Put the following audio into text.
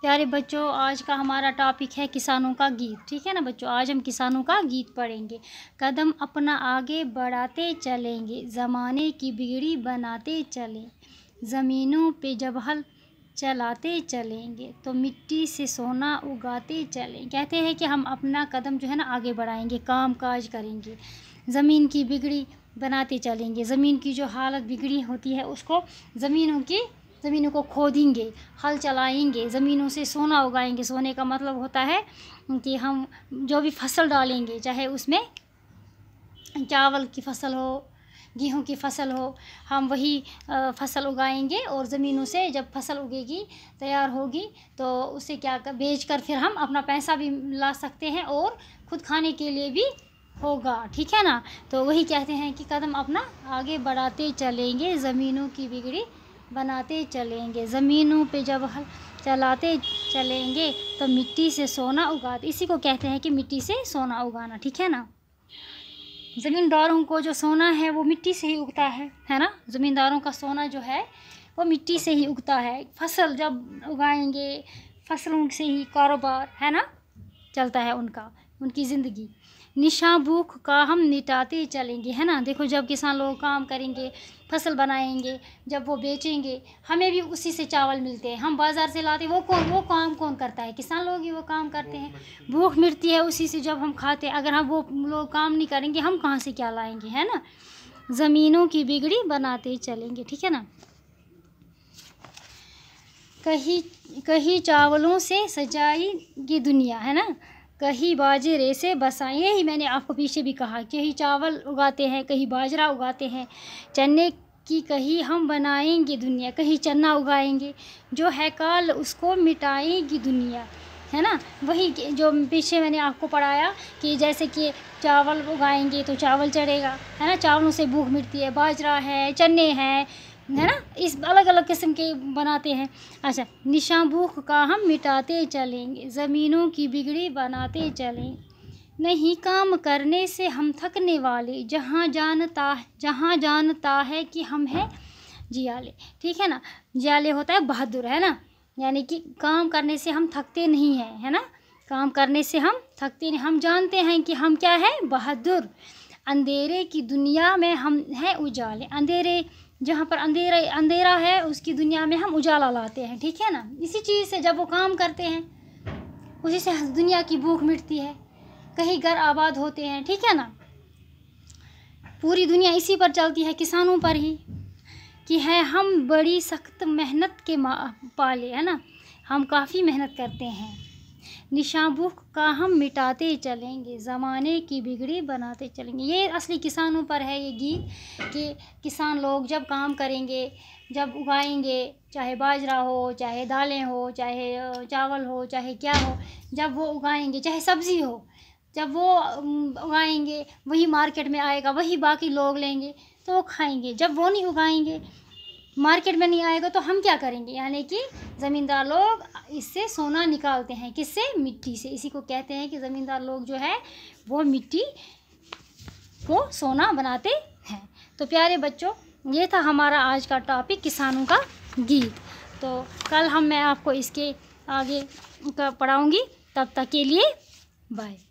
प्यारे बच्चों आज का हमारा टॉपिक है किसानों का गीत ठीक है ना बच्चों आज हम किसानों का गीत पढ़ेंगे कदम अपना आगे बढ़ाते चलेंगे ज़माने की बिगड़ी बनाते चलें ज़मीनों पे जब हल चलाते चलेंगे तो मिट्टी से सोना उगाते चलें कहते हैं कि हम अपना कदम जो है ना आगे बढ़ाएंगे काम काज करेंगे ज़मीन की बिगड़ी बनाते चलेंगे ज़मीन की जो हालत बिगड़ी होती है उसको ज़मीनों की ज़मीनों को खोदेंगे हल चलाएंगे ज़मीनों से सोना उगाएंगे सोने का मतलब होता है कि हम जो भी फसल डालेंगे चाहे उसमें चावल की फसल हो गेहूं की फसल हो हम वही फसल उगाएंगे और ज़मीनों से जब फसल उगेगी तैयार होगी तो उसे क्या कर बेच कर फिर हम अपना पैसा भी ला सकते हैं और खुद खाने के लिए भी होगा ठीक है ना तो वही कहते हैं कि कदम अपना आगे बढ़ाते चलेंगे ज़मीनों की बिगड़ी बनाते चलेंगे ज़मीनों पे जब हल चलाते चलेंगे तो मिट्टी से सोना उगा इसी को कहते हैं कि मिट्टी से सोना उगाना ठीक है ना ज़मींदारों को जो सोना है वो मिट्टी से ही उगता है है ना ज़मींदारों का सोना जो है वो मिट्टी से ही उगता है फसल जब उगाएंगे फसलों से ही कारोबार है ना चलता है उनका उनकी ज़िंदगी निशा भूख का हम निटाते चलेंगे है ना देखो जब किसान लोग काम करेंगे फसल बनाएंगे जब वो बेचेंगे हमें भी उसी से चावल मिलते हैं हम बाज़ार से लाते वो कौन वो काम कौन करता है किसान लोग ही वो काम करते हैं भूख मिटती है उसी से जब हम खाते हैं अगर हम वो लोग काम नहीं करेंगे हम कहाँ से क्या लाएँगे है ना ज़मीनों की बिगड़ी बनाते चलेंगे ठीक है ना कहीं कहीं चावलों से सजाई ये दुनिया है ना कहीं बाजरे से बसाई यही मैंने आपको पीछे भी कहा कहीं चावल उगाते हैं कहीं बाजरा उगाते हैं चने कि कहीं हम बनाएंगे दुनिया कहीं चना उगाएंगे जो है काल उसको मिटाएगी दुनिया है ना वही जो पीछे मैंने आपको पढ़ाया कि जैसे कि चावल उगाएंगे तो चावल चढ़ेगा है ना चावलों से भूख मिटती है बाजरा है चने हैं है ना इस अलग अलग किस्म के बनाते हैं अच्छा निशाबूख का हम मिटाते चलेंगे ज़मीनों की बिगड़ी बनाते चलेंगे नहीं काम करने से हम थकने वाले जहाँ जानता है जहाँ जानता है कि हम हैं जियाले ठीक है ना जियाले होता है बहादुर है ना यानी कि काम करने से हम थकते नहीं हैं है ना काम करने से हम थकते नहीं हम जानते हैं कि हम क्या है बहादुर अंधेरे की दुनिया में हम हैं उजाले अंधेरे जहाँ पर अंधेरा अंधेरा है उसकी दुनिया में हम उजाला लाते हैं ठीक है ना इसी चीज़ से जब वो काम करते हैं उसी से दुनिया की भूख मिटती है कहीं घर आबाद होते हैं ठीक है ना पूरी दुनिया इसी पर चलती है किसानों पर ही कि है हम बड़ी सख्त मेहनत के पाले है ना हम काफ़ी मेहनत करते हैं भूख का हम मिटाते चलेंगे ज़माने की बिगड़ी बनाते चलेंगे ये असली किसानों पर है ये गीत कि किसान लोग जब काम करेंगे जब उगाएंगे चाहे बाजरा हो चाहे दालें हो चाहे चावल हो चाहे क्या हो जब वो उगाएंगे चाहे सब्ज़ी हो जब वो उगाएंगे वही मार्केट में आएगा वही बाकी लोग लेंगे तो वो खाएंगे जब वो नहीं उगाएंगे मार्केट में नहीं आएगा तो हम क्या करेंगे यानी कि ज़मींदार लोग इससे सोना निकालते हैं किससे मिट्टी से इसी को कहते हैं कि ज़मींदार लोग जो है वो मिट्टी को सोना बनाते हैं तो प्यारे बच्चों ये था हमारा आज का टॉपिक किसानों का गीत तो कल हम मैं आपको इसके आगे पढ़ाऊँगी तब तक के लिए बाय